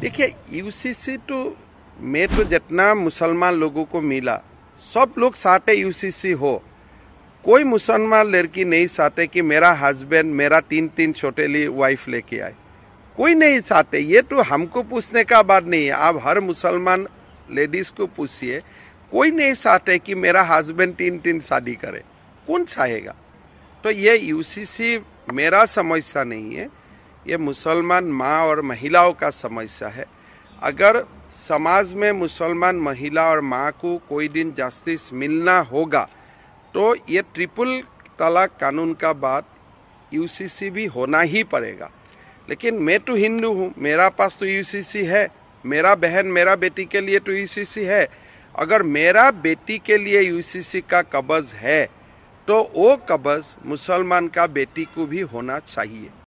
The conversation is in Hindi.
देखिए यूसीसी तो मैं तो जितना मुसलमान लोगों को मिला सब लोग साटे यूसीसी हो कोई मुसलमान लड़की नहीं चाहते कि मेरा हस्बैंड मेरा तीन तीन छोटेली वाइफ लेके आए कोई नहीं चाहते ये तो हमको पूछने का बात नहीं है आप हर मुसलमान लेडीज़ को पूछिए कोई नहीं चाहते कि मेरा हस्बैंड तीन तीन शादी करे कौन चाहेगा तो ये यूसीसी मेरा समस्या नहीं है ये मुसलमान माँ और महिलाओं का समस्या है अगर समाज में मुसलमान महिला और माँ को कोई दिन जस्टिस मिलना होगा तो ये ट्रिपल तलाक कानून का बात यूसीसी भी होना ही पड़ेगा लेकिन मैं तो हिंदू हूँ मेरा पास तो यूसीसी है मेरा बहन मेरा बेटी के लिए तो यूसीसी है अगर मेरा बेटी के लिए यूसीसी का कब्ज़ है तो वो कब्ज़ मुसलमान का बेटी को भी होना चाहिए